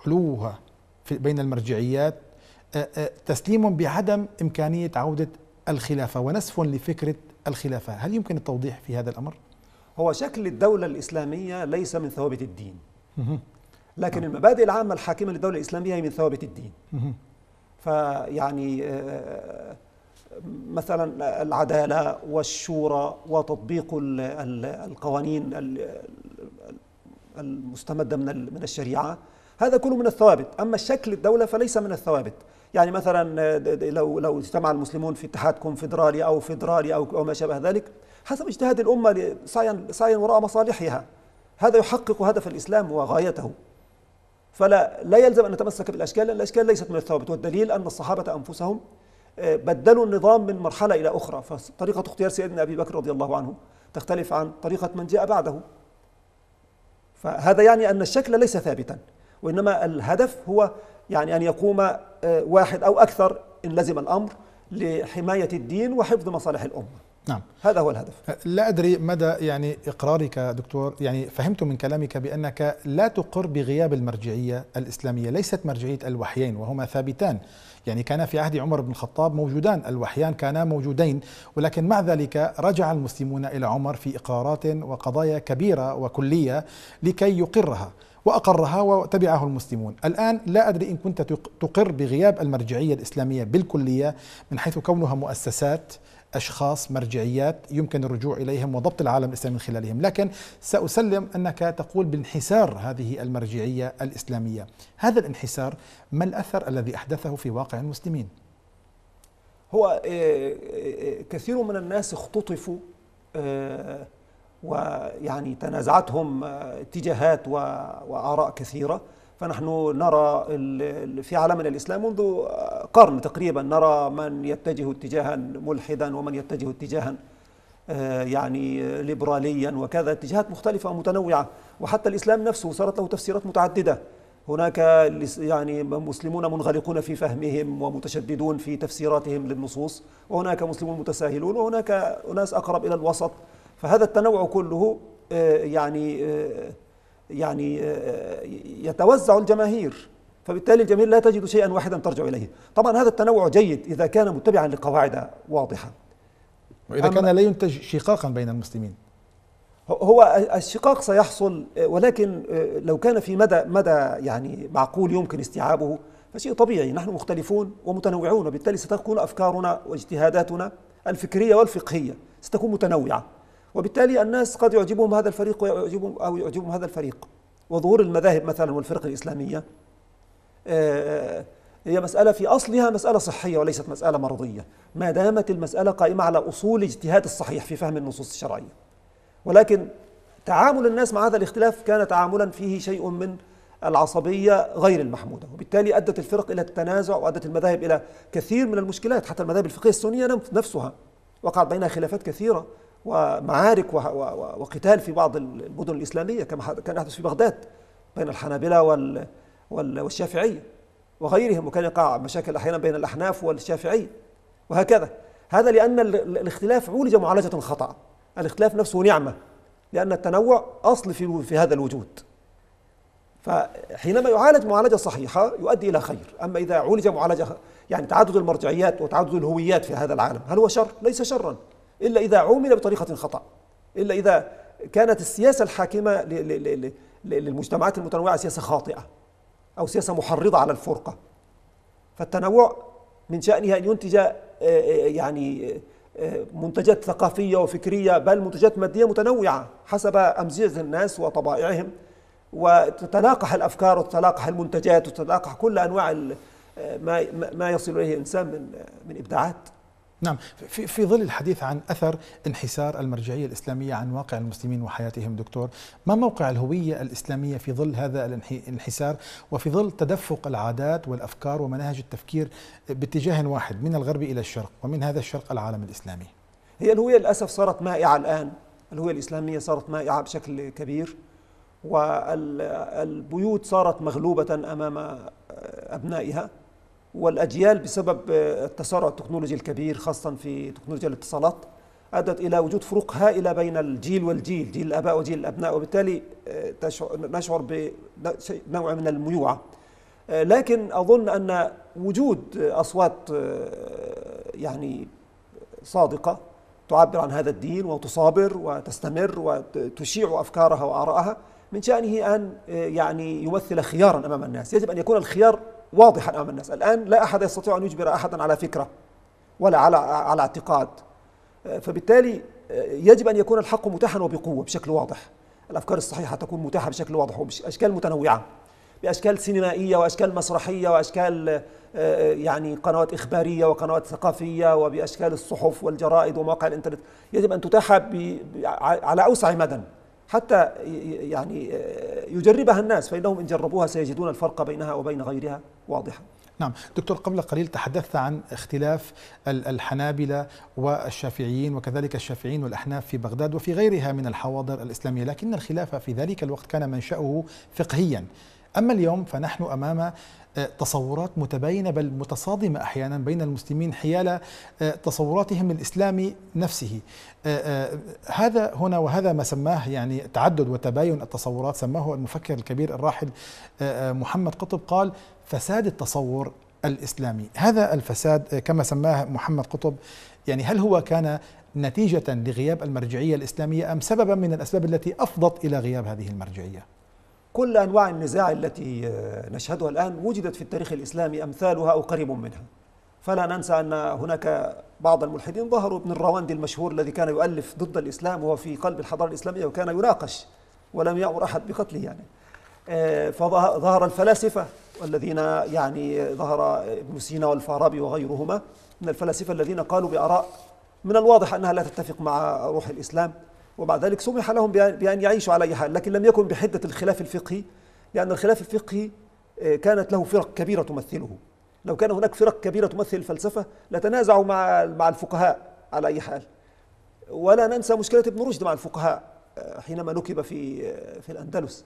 علوها بين المرجعيات تسليم بعدم إمكانية عودة الخلافة ونسف لفكرة الخلافة هل يمكن التوضيح في هذا الأمر؟ هو شكل الدولة الإسلامية ليس من ثوابت الدين لكن المبادئ العامه الحاكمه للدوله الاسلاميه هي من ثوابت الدين فيعني آه، مثلا العداله والشورى وتطبيق القوانين المستمده من الشريعه هذا كله من الثوابت اما شكل الدوله فليس من الثوابت يعني مثلا آه، لو لو اجتمع المسلمون في اتحاد كونفدرالي او فدرالي او او ما شابه ذلك حسب اجتهاد الامه سعيا سعيا وراء مصالحها هذا يحقق هدف الاسلام وغايته فلا لا يلزم أن نتمسك بالأشكال لأن الأشكال ليست من الثوابت والدليل أن الصحابة أنفسهم آه، بدلوا النظام من مرحلة إلى أخرى فطريقة اختيار سيدنا أبي بكر رضي الله عنه تختلف عن طريقة من جاء بعده فهذا يعني أن الشكل ليس ثابتا وإنما الهدف هو يعني أن يقوم آه، واحد أو أكثر إن لزم الأمر لحماية الدين وحفظ مصالح الأمة نعم هذا هو الهدف لا أدري مدى يعني إقرارك دكتور يعني فهمت من كلامك بأنك لا تقر بغياب المرجعية الإسلامية ليست مرجعية الوحيين وهما ثابتان يعني كان في عهد عمر بن الخطاب موجودان الوحيان كانا موجودين ولكن مع ذلك رجع المسلمون إلى عمر في إقرارات وقضايا كبيرة وكلية لكي يقرها واقرها وتبعه المسلمون. الان لا ادري ان كنت تقر بغياب المرجعيه الاسلاميه بالكليه من حيث كونها مؤسسات أشخاص مرجعيات يمكن الرجوع إليهم وضبط العالم الإسلامي من خلالهم لكن سأسلم أنك تقول بانحسار هذه المرجعية الإسلامية هذا الانحسار ما الأثر الذي أحدثه في واقع المسلمين؟ هو آه، آه، آه، كثير من الناس اختطفوا ويعني تنازعتهم اتجاهات وآراء كثيرة فنحن نرى في عالمنا الإسلام منذ قرن تقريبا نرى من يتجه اتجاها ملحدا ومن يتجه اتجاها آه، يعني ليبراليا وكذا اتجاهات مختلفة ومتنوعة وحتى الإسلام نفسه صارت له تفسيرات متعددة هناك يعني مسلمون منغلقون في فهمهم ومتشددون في تفسيراتهم للنصوص وهناك مسلمون متساهلون وهناك أناس أقرب إلى الوسط فهذا التنوع كله آه، يعني آه، يعني آه، يتوزع الجماهير فبالتالي الجماهير لا تجد شيئا واحدا ترجع إليه طبعا هذا التنوع جيد إذا كان متبعا لقواعد واضحة وإذا كان لا ينتج شقاقا بين المسلمين هو الشقاق سيحصل آه، ولكن آه، لو كان في مدى مدى يعني معقول يمكن استيعابه فشيء طبيعي نحن مختلفون ومتنوعون وبالتالي ستكون أفكارنا واجتهاداتنا الفكرية والفقهية ستكون متنوعة وبالتالي الناس قد يعجبهم هذا الفريق ويعجبهم أو يعجبهم هذا الفريق وظهور المذاهب مثلا والفرق الإسلامية آه، آه، هي مسألة في أصلها مسألة صحية وليست مسألة مرضية ما دامت المسألة قائمة على أصول اجتهاد الصحيح في فهم النصوص الشرعية ولكن تعامل الناس مع هذا الاختلاف كان تعاملا فيه شيء من العصبية غير المحمودة وبالتالي أدت الفرق إلى التنازع وأدت المذاهب إلى كثير من المشكلات حتى المذاهب الفقهية السنية نفسها وقعت بينها خلافات كثيرة ومعارك وقتال في بعض المدن الإسلامية كما كان يحدث في بغداد بين الحنابلة والشافعية وغيرهم وكان يقع مشاكل أحيانا بين الأحناف والشافعية وهكذا هذا لأن الاختلاف عولج معالجة خطأ الاختلاف نفسه نعمة لأن التنوع أصل في, في هذا الوجود فحينما يعالج معالجة صحيحة يؤدي إلى خير أما إذا عولج معالجة يعني تعدد المرجعيات وتعدد الهويات في هذا العالم هل هو شر؟ ليس شرا إلا إذا عُمل بطريقة خطأ إلا إذا كانت السياسة الحاكمة للمجتمعات المتنوعة سياسة خاطئة أو سياسة محرضة على الفرقة فالتنوع من شأنها أن ينتج يعني منتجات ثقافية وفكرية بل منتجات مادية متنوعة حسب أمزجة الناس وطبائعهم وتتلاقح الأفكار وتتلاقح المنتجات وتتلاقح كل أنواع ما يصل إليه الإنسان من إبداعات نعم في, في ظل الحديث عن أثر انحسار المرجعية الإسلامية عن واقع المسلمين وحياتهم دكتور ما موقع الهوية الإسلامية في ظل هذا الانحسار وفي ظل تدفق العادات والأفكار ومناهج التفكير باتجاه واحد من الغرب إلى الشرق ومن هذا الشرق العالم الإسلامي هي الهوية للأسف صارت مائعة الآن الهوية الإسلامية صارت مائعة بشكل كبير والبيوت صارت مغلوبة أمام أبنائها والاجيال بسبب آه، التسارع التكنولوجي الكبير خاصه في تكنولوجيا الاتصالات ادت الى وجود فروق هائله بين الجيل والجيل، جيل الاباء وجيل الابناء وبالتالي آه، نشعر بنوع من الميوعه. آه، لكن اظن ان وجود اصوات يعني صادقه تعبر عن هذا الدين وتصابر وتستمر وتشيع افكارها وارائها من شانه ان يعني يمثل خيارا امام الناس، يجب ان يكون الخيار واضحا امام الناس الان لا احد يستطيع ان يجبر احدا على فكره ولا على على اعتقاد آه، فبالتالي آه، يجب ان يكون الحق متاحا وبقوه بشكل واضح الافكار الصحيحه تكون متاحه بشكل واضح وباشكال متنوعه باشكال سينمائيه واشكال مسرحيه واشكال آه، يعني قنوات اخباريه وقنوات ثقافيه وباشكال الصحف والجرائد ومواقع الانترنت يجب ان تتاح على اوسع مدى حتى يعني آه، يجربها الناس فإنهم إن جربوها سيجدون الفرق بينها وبين غيرها واضحا نعم دكتور قبل قليل تحدثت عن اختلاف الحنابلة والشافعيين وكذلك الشافعيين والأحناف في بغداد وفي غيرها من الحواضر الإسلامية لكن الخلاف في ذلك الوقت كان منشأه فقهيا أما اليوم فنحن أمام آه، تصورات متباينة بل متصادمة أحيانا بين المسلمين حيال آه، تصوراتهم الإسلامي نفسه آه، هذا هنا وهذا ما سماه يعني تعدد وتباين التصورات سماه المفكر الكبير الراحل محمد قطب قال فساد التصور الإسلامي هذا الفساد كما سماه محمد قطب يعني هل هو كان نتيجة لغياب المرجعية الإسلامية أم سببا من الأسباب التي أفضت إلى غياب هذه المرجعية؟ كل أنواع النزاع التي آه، نشهدها الآن وجدت في التاريخ الإسلامي أمثالها أو قريب منها فلا ننسى أن هناك بعض الملحدين ظهروا ابن الرواندي المشهور الذي كان يؤلف ضد الإسلام وهو في قلب الحضارة الإسلامية وكان يناقش ولم يأمر أحد بقتله يعني آه، فظهر الفلاسفة الذين يعني ظهر ابن سينا والفارابي وغيرهما من الفلاسفة الذين قالوا بآراء من الواضح أنها لا تتفق مع روح الإسلام وبعد ذلك سمح لهم بأن يعيشوا على أي حال لكن لم يكن بحدة الخلاف الفقهي لأن الخلاف الفقهي آه، كانت له فرق كبيرة تمثله لو كان هناك فرق كبيرة تمثل الفلسفة لتنازعوا مع مع الفقهاء على أي حال ولا ننسى مشكلة ابن رشد مع الفقهاء آه، حينما نكب في آه، في الأندلس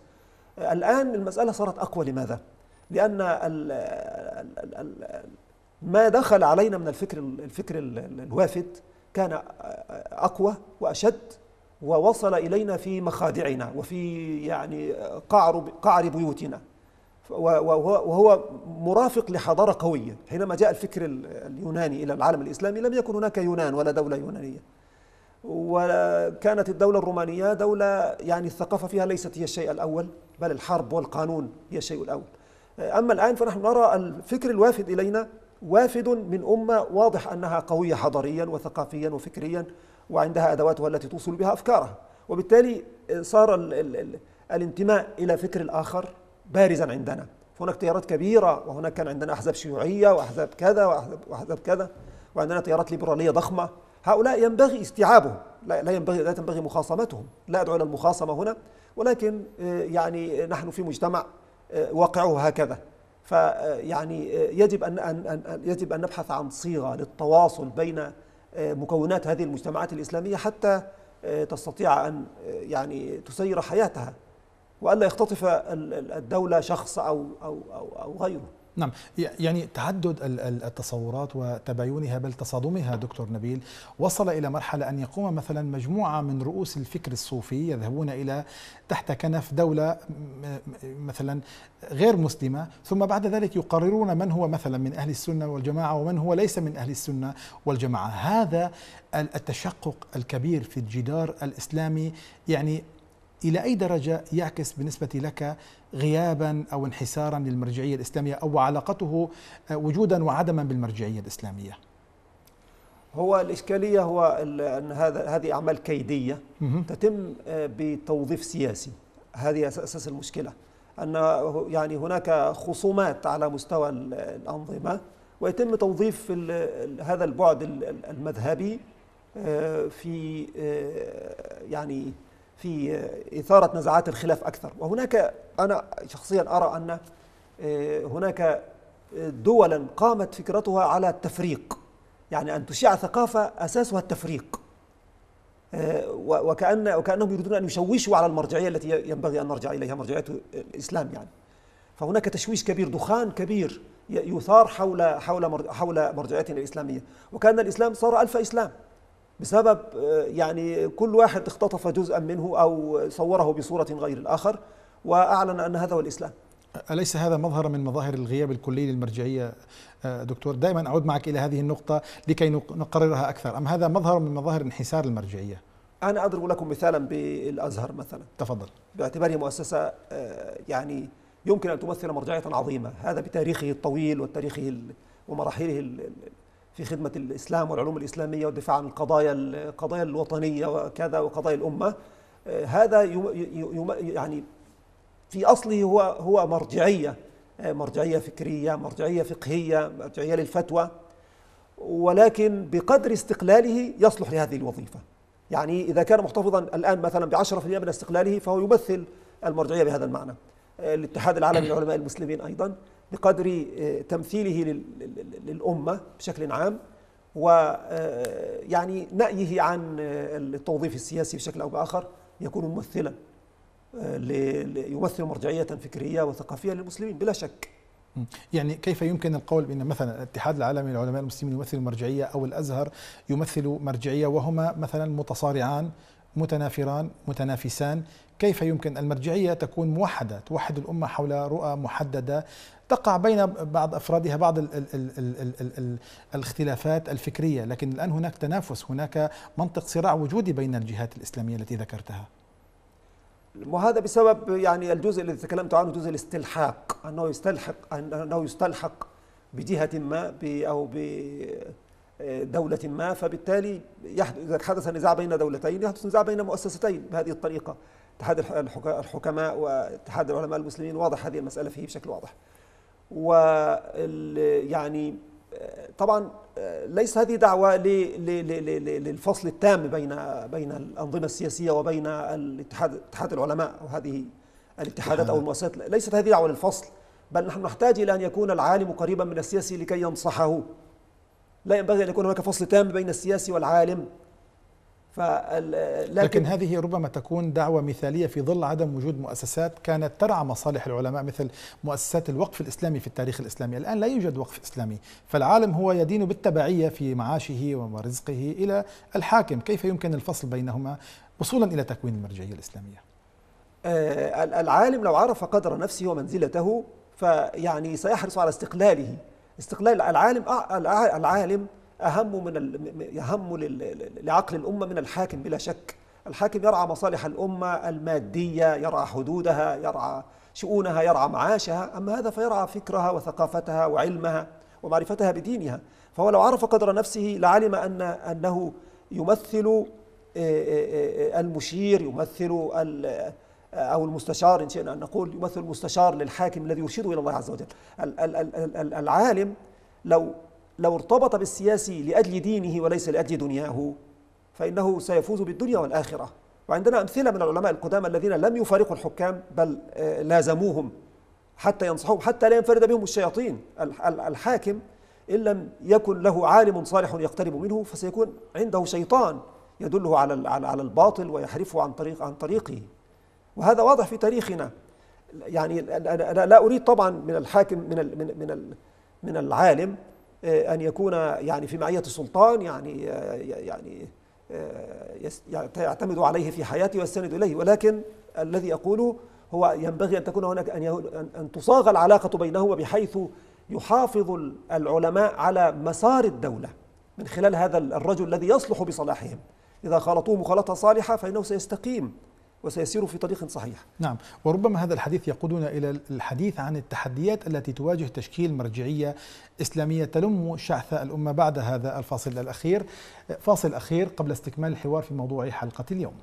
الآن المسألة صارت أقوى لماذا؟ لأن ال ال ال ما دخل علينا من الفكر الفكر الوافد كان أقوى وأشد ووصل إلينا في مخادعنا وفي يعني قعر, قعر بيوتنا وهو مرافق لحضارة قوية حينما جاء الفكر اليوناني إلى العالم الإسلامي لم يكن هناك يونان ولا دولة يونانية وكانت الدولة الرومانية دولة يعني الثقافة فيها ليست هي الشيء الأول بل الحرب والقانون هي الشيء الأول أما الآن فنحن نرى الفكر الوافد إلينا وافد من أمة واضح أنها قوية حضاريا وثقافيا وفكريا وعندها أدواتها التي توصل بها أفكارها وبالتالي آه، صار الـ الـ الـ الانتماء إلى فكر الآخر بارزا عندنا فهناك تيارات كبيرة وهناك كان عندنا أحزاب شيوعية وأحزاب كذا وأحزاب, وأحزاب كذا وعندنا تيارات ليبرالية ضخمة هؤلاء ينبغي استيعابهم لا, لا ينبغي لا تنبغي مخاصمتهم لا أدعو إلى المخاصمة هنا ولكن آه، يعني آه، نحن في مجتمع واقعه هكذا فيعني يجب أن, أن, أن يجب أن نبحث عن صيغة للتواصل بين مكونات هذه المجتمعات الإسلامية حتى آه، تستطيع أن آه، يعني تسير حياتها وألا يختطف الدولة شخص أو, أو, أو, أو غيره نعم يعني تعدد التصورات وتباينها بل تصادمها دكتور نبيل وصل إلى مرحلة أن يقوم مثلا مجموعة من رؤوس الفكر الصوفي يذهبون إلى تحت كنف دولة مثلا غير مسلمة ثم بعد ذلك يقررون من هو مثلا من أهل السنة والجماعة ومن هو ليس من أهل السنة والجماعة هذا التشقق الكبير في الجدار الإسلامي يعني إلى أي درجة يعكس بالنسبة لك غيابا أو انحسارا للمرجعية الإسلامية أو علاقته آه، وجودا وعدما بالمرجعية الإسلامية هو الإشكالية هو أن هذا هذه أعمال كيدية تتم آه، بتوظيف سياسي هذه أساس المشكلة أن يعني هناك خصومات على مستوى الأنظمة ويتم توظيف هذا البعد المذهبي آه، في يعني في آه، إثارة نزعات الخلاف أكثر وهناك أنا شخصيا أرى أن آه، هناك آه، دولا قامت فكرتها على التفريق يعني أن تشيع ثقافة أساسها التفريق وكأن وكأنهم يريدون أن يشوشوا على المرجعية التي ينبغي أن نرجع إليها مرجعية الإسلام يعني فهناك تشويش كبير دخان كبير يثار حول حول حول مرجعيتنا الإسلامية وكأن الإسلام صار ألف إسلام بسبب آه، يعني كل واحد اختطف جزءا منه أو صوره بصورة غير الآخر وأعلن أن هذا هو الإسلام أليس هذا مظهر من مظاهر الغياب الكلي للمرجعية آه، دكتور دائما أعود معك إلى هذه النقطة لكي نقررها أكثر أم هذا مظهر من مظاهر انحسار المرجعية أنا أضرب لكم مثالا بالأزهر مثلا تفضل باعتباره مؤسسة آه، يعني يمكن أن تمثل مرجعية عظيمة هذا بتاريخه الطويل وتاريخه ومراحله في خدمة الإسلام والعلوم الإسلامية والدفاع عن القضايا القضايا الوطنية وكذا وقضايا الأمة آه، هذا يعني في أصله هو هو مرجعية آه، مرجعية فكرية مرجعية فقهية مرجعية للفتوى ولكن بقدر استقلاله يصلح لهذه الوظيفة يعني إذا كان محتفظا الآن مثلا ب 10% من استقلاله فهو يمثل المرجعية بهذا المعنى الاتحاد آه، العالمي للعلماء المسلمين أيضا بقدر آه، تمثيله للأمة بشكل عام ويعني آه، نأيه عن آه، التوظيف السياسي بشكل أو بآخر يكون ممثلا يمثل مرجعية فكرية وثقافية للمسلمين بلا شك يعني كيف يمكن القول بأن مثلا الاتحاد العالمي للعلماء المسلمين يمثل مرجعية أو الأزهر يمثل مرجعية وهما مثلا متصارعان متنافران متنافسان كيف يمكن المرجعية تكون موحدة توحد الأمة حول رؤى محددة تقع بين بعض افرادها بعض ال ال ال ال ال ال الاختلافات الفكريه لكن الان هناك تنافس هناك منطق صراع وجودي بين الجهات الاسلاميه التي ذكرتها وهذا بسبب يعني الجزء الذي تكلمت عنه جزء الاستلحاق انه يستلحق انه يستلحق بجهه ما او بدولة ما فبالتالي يحدث إذا حدث نزاع بين دولتين يحدث نزاع بين مؤسستين بهذه الطريقة اتحاد الحكماء واتحاد العلماء المسلمين واضح هذه المسألة فيه بشكل واضح و يعني آه، طبعا آه، ليس هذه دعوة للفصل التام بين بين الأنظمة السياسية وبين الاتحاد اتحاد العلماء وهذه الاتحادات أو المؤسسات ليست هذه دعوة للفصل بل نحن نحتاج إلى أن يكون العالم قريبا من السياسي لكي ينصحه لا ينبغي أن يكون هناك فصل تام بين السياسي والعالم لكن, لكن هذه ربما تكون دعوة مثالية في ظل عدم وجود مؤسسات كانت ترعى مصالح العلماء مثل مؤسسات الوقف الإسلامي في التاريخ الإسلامي الآن لا يوجد وقف إسلامي فالعالم هو يدين بالتبعية في معاشه ورزقه إلى الحاكم كيف يمكن الفصل بينهما وصولا إلى تكوين المرجعية الإسلامية آه، العالم لو عرف قدر نفسه ومنزلته فيعني سيحرص على استقلاله استقلال العالم آه، العالم أهم من يهم لعقل الأمة من الحاكم بلا شك الحاكم يرعى مصالح الأمة المادية يرعى حدودها يرعى شؤونها يرعى معاشها أما هذا فيرعى فكرها وثقافتها وعلمها ومعرفتها بدينها فهو لو عرف قدر نفسه لعلم أن أنه يمثل آه، آه، آه، المشير يمثل أو المستشار إن شئنا أن نقول يمثل المستشار للحاكم الذي يرشده إلى الله عز وجل العالم لو لو ارتبط بالسياسي لأجل دينه وليس لأجل دنياه فإنه سيفوز بالدنيا والآخرة وعندنا أمثلة من العلماء القدامى الذين لم يفارقوا الحكام بل آه، لازموهم حتى ينصحوهم حتى لا ينفرد بهم الشياطين الحاكم إن لم يكن له عالم صالح يقترب منه فسيكون عنده شيطان يدله على على الباطل ويحرفه عن طريق عن طريقه وهذا واضح في تاريخنا يعني أنا لا أريد طبعا من الحاكم من من من العالم آه، أن يكون يعني في معية السلطان يعني آه، يعني،, آه، يعني يعتمد عليه في حياته ويستند إليه ولكن الذي أقوله هو ينبغي أن تكون هناك أن أن تصاغ العلاقة بينهما بحيث يحافظ العلماء على مسار الدولة من خلال هذا الرجل الذي يصلح بصلاحهم إذا خالطوه مخالطة صالحة فإنه سيستقيم وسيسير في طريق صحيح نعم وربما هذا الحديث يقودنا إلى الحديث عن التحديات التي تواجه تشكيل مرجعية إسلامية تلم شعث الأمة بعد هذا الفاصل الأخير فاصل أخير قبل استكمال الحوار في موضوع حلقة اليوم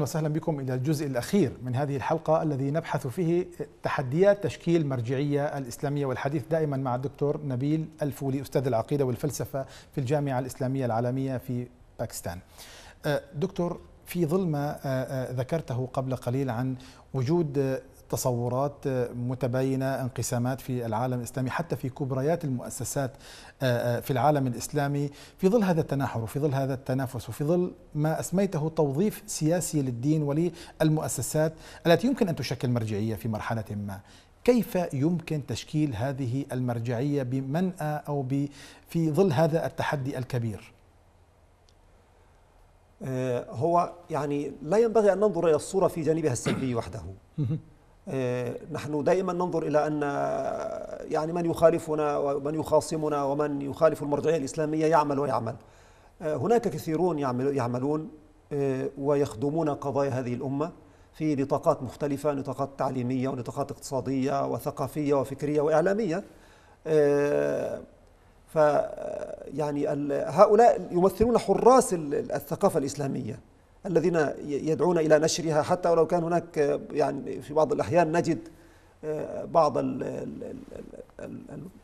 اهلا وسهلا بكم الى الجزء الاخير من هذه الحلقه الذي نبحث فيه تحديات تشكيل مرجعيه الاسلاميه والحديث دائما مع الدكتور نبيل الفولي استاذ العقيده والفلسفه في الجامعه الاسلاميه العالميه في باكستان. أه، دكتور في ظل ما أه، أه، ذكرته قبل قليل عن وجود تصورات آه، متباينة انقسامات في العالم الإسلامي حتى في كبريات المؤسسات آه، آه، في العالم الإسلامي في ظل هذا التناحر وفي ظل هذا التنافس وفي ظل ما أسميته توظيف سياسي للدين وللمؤسسات التي يمكن أن تشكل مرجعية في مرحلة ما كيف يمكن تشكيل هذه المرجعية بمنأى أو في ظل هذا التحدي الكبير؟ هو يعني لا ينبغي أن ننظر إلى الصورة في جانبها السلبي وحده إيه، نحن دائما ننظر إلى أن يعني من يخالفنا ومن يخاصمنا ومن يخالف المرجعية الإسلامية يعمل ويعمل إيه، هناك كثيرون يعملون إيه، ويخدمون قضايا هذه الأمة في نطاقات مختلفة نطاقات تعليمية ونطاقات اقتصادية وثقافية وفكرية وإعلامية ف يعني هؤلاء يمثلون حراس الثقافة الإسلامية الذين يدعون إلى نشرها حتى ولو كان هناك يعني في بعض الأحيان نجد آه، بعض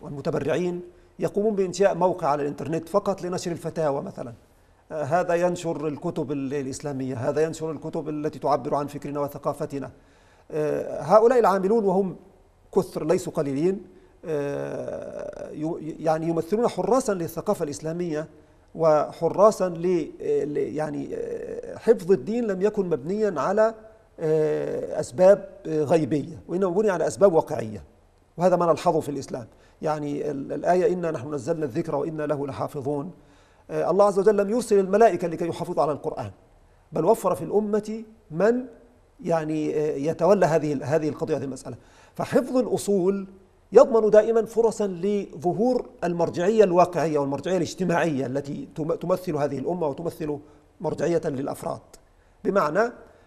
المتبرعين يقومون بإنشاء موقع على الإنترنت فقط لنشر الفتاوى مثلا آه، هذا ينشر الكتب الإسلامية هذا ينشر الكتب التي تعبر عن فكرنا وثقافتنا آه، هؤلاء العاملون وهم كثر ليسوا قليلين يعني يمثلون حراسا للثقافة الإسلامية وحراسا ل يعني حفظ الدين لم يكن مبنيا على آه، أسباب آه، غيبية وإنما بني على أسباب واقعية وهذا ما نلحظه في الإسلام يعني الآية إنا نحن نزلنا الذكر وإنا له لحافظون آه، الله عز وجل لم يرسل الملائكة لكي يحافظوا على القرآن بل وفر في الأمة من يعني يتولى هذه هذه القضية هذه المسألة فحفظ الأصول يضمن دائما فرصا لظهور المرجعية الواقعية والمرجعية الاجتماعية التي تمثل هذه الأمة وتمثل مرجعية للأفراد بمعنى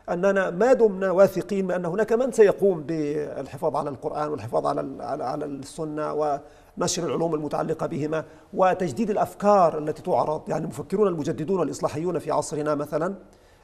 أننا ما دمنا واثقين بأن هناك من سيقوم بالحفاظ على القرآن والحفاظ على على السنة ونشر العلوم المتعلقة بهما وتجديد الأفكار التي تعرض يعني المفكرون المجددون الإصلاحيون في عصرنا مثلا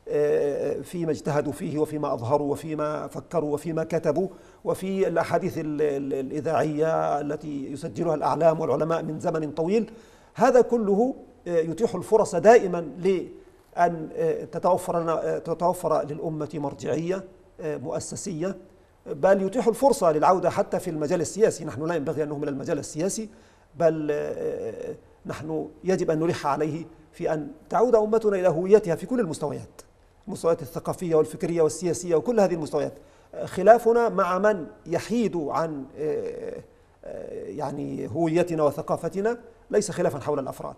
آه، فيما اجتهدوا فيه وفيما أظهروا وفيما فكروا وفيما كتبوا وفي الأحاديث الإذاعية التي يسجلها الأعلام والعلماء من زمن طويل هذا كله آه، يتيح الفرص دائما للمجتهدين أن آه، تتوفر, لنا آه، تتوفر للأمة مرجعية آه، مؤسسية بل يتيح الفرصة للعودة حتى في المجال السياسي نحن لا ينبغي أنه من المجال السياسي بل نحن يجب أن نلح عليه في أن تعود أمتنا إلى هويتها في كل المستويات المستويات الثقافية والفكرية والسياسية وكل هذه المستويات خلافنا مع من يحيد عن يعني هويتنا وثقافتنا ليس خلافا حول الأفراد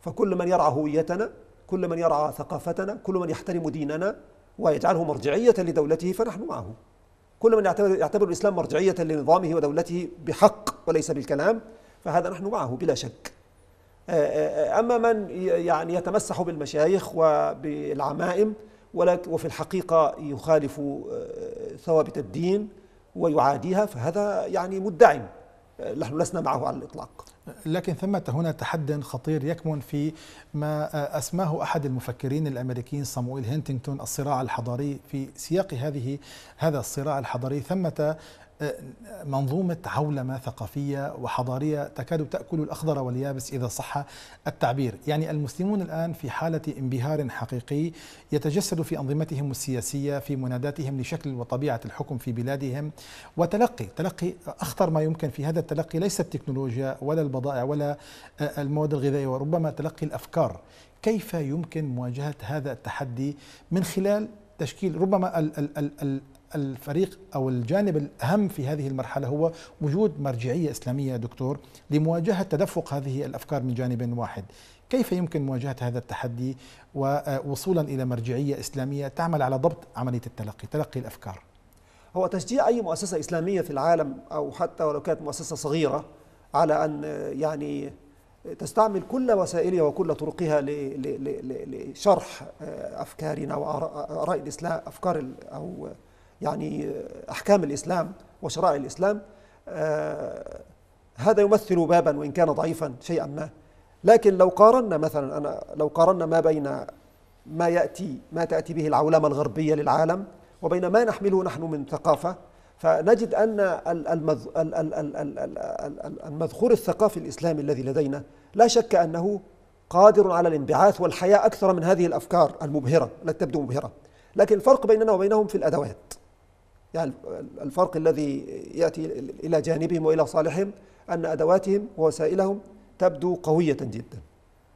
فكل من يرعى هويتنا كل من يرعى ثقافتنا كل من يحترم ديننا ويجعله مرجعية لدولته فنحن معه كل من يعتبر, يعتبر الإسلام مرجعية لنظامه ودولته بحق وليس بالكلام فهذا نحن معه بلا شك آه، آه، آه، أما من يعني يتمسح بالمشايخ وبالعمائم وفي الحقيقة يخالف ثوابت الدين ويعاديها فهذا يعني مدعم نحن لسنا معه على الإطلاق لكن ثمة هنا تحد خطير يكمن في ما أسماه أحد المفكرين الأمريكيين صامويل هنتينغتون الصراع الحضاري في سياق هذه هذا الصراع الحضاري ثمة منظومة عولمة ثقافية وحضارية تكاد تأكل الأخضر واليابس إذا صح التعبير يعني المسلمون الآن في حالة انبهار حقيقي يتجسد في أنظمتهم السياسية في مناداتهم لشكل وطبيعة الحكم في بلادهم وتلقي تلقي أخطر ما يمكن في هذا التلقي ليس التكنولوجيا ولا البضائع ولا آه، المواد الغذائية وربما تلقي الأفكار كيف يمكن مواجهة هذا التحدي من خلال تشكيل ربما ال ال ال الفريق أو الجانب الأهم في هذه المرحلة هو وجود مرجعية إسلامية دكتور لمواجهة تدفق هذه الأفكار من جانب واحد كيف يمكن مواجهة هذا التحدي ووصولا إلى مرجعية إسلامية تعمل على ضبط عملية التلقي تلقي الأفكار هو تشجيع أي مؤسسة إسلامية في العالم أو حتى ولو كانت مؤسسة صغيرة على أن يعني تستعمل كل وسائلها وكل طرقها لشرح آه، أفكارنا وآراء الإسلام أفكار أو يعني آه، أحكام الإسلام وشرائع الإسلام آه هذا يمثل بابا وإن كان ضعيفا شيئا ما لكن لو قارنا مثلا أنا لو قارنا ما بين ما يأتي ما تأتي به العولمة الغربية للعالم وبين ما نحمله نحن من ثقافة فنجد أن المذخور الثقافي الإسلامي الذي لدينا لا شك أنه قادر على الانبعاث والحياة أكثر من هذه الأفكار المبهرة التي تبدو مبهرة لكن الفرق بيننا وبينهم في الأدوات يعني الفرق الذي يأتي إلى جانبهم وإلى صالحهم أن أدواتهم ووسائلهم تبدو قوية جدا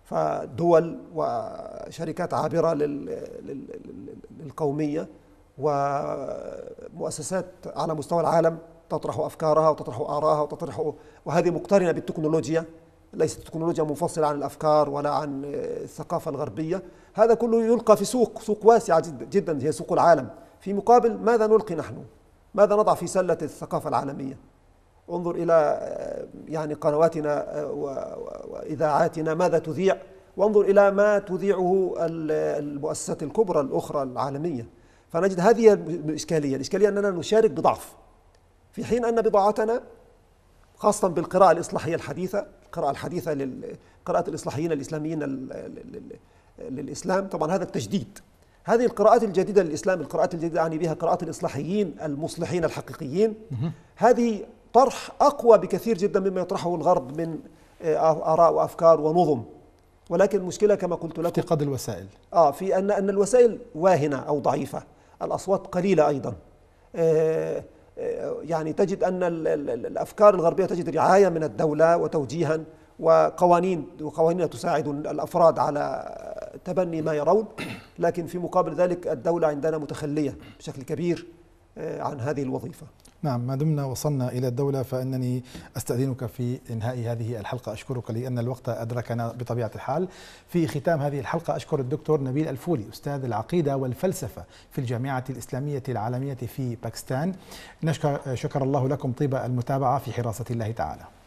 فدول وشركات عابرة للقومية ومؤسسات على مستوى العالم تطرح أفكارها وتطرح اراها وتطرح وهذه مقترنة بالتكنولوجيا ليست التكنولوجيا منفصلة عن الأفكار ولا عن الثقافة الغربية هذا كله يلقى في سوق سوق واسعة جدا هي سوق العالم في مقابل ماذا نلقي نحن ماذا نضع في سلة الثقافة العالمية انظر إلى آه، يعني قنواتنا آه، وإذاعاتنا ماذا تذيع وانظر إلى ما تذيعه المؤسسات الكبرى الأخرى العالمية فنجد هذه الإشكالية الإشكالية أننا نشارك بضعف في حين أن بضاعتنا خاصة بالقراءة الإصلاحية الحديثة القراءة الحديثة للقراءة الإصلاحيين الإسلاميين للإسلام طبعا هذا التجديد هذه القراءات الجديدة للإسلام القراءات الجديدة أعني بها قراءات الإصلاحيين المصلحين الحقيقيين هذه طرح أقوى بكثير جدا مما يطرحه الغرب من آه، آه، آراء وأفكار ونظم ولكن المشكلة كما قلت لك افتقاد الوسائل آه في أن أن الوسائل واهنة أو ضعيفة الأصوات قليلة أيضا آه, آه، يعني تجد أن الأفكار الغربية تجد رعاية من الدولة وتوجيها وقوانين وقوانين تساعد الافراد على تبني ما يرون لكن في مقابل ذلك الدوله عندنا متخليه بشكل كبير آه، عن هذه الوظيفه. نعم ما دمنا وصلنا إلى الدولة فإنني أستأذنك في إنهاء هذه الحلقة أشكرك لأن الوقت أدركنا بطبيعة الحال في ختام هذه الحلقة أشكر الدكتور نبيل الفولي أستاذ العقيدة والفلسفة في الجامعة الإسلامية العالمية في باكستان نشكر شكر الله لكم طيب المتابعة في حراسة الله تعالى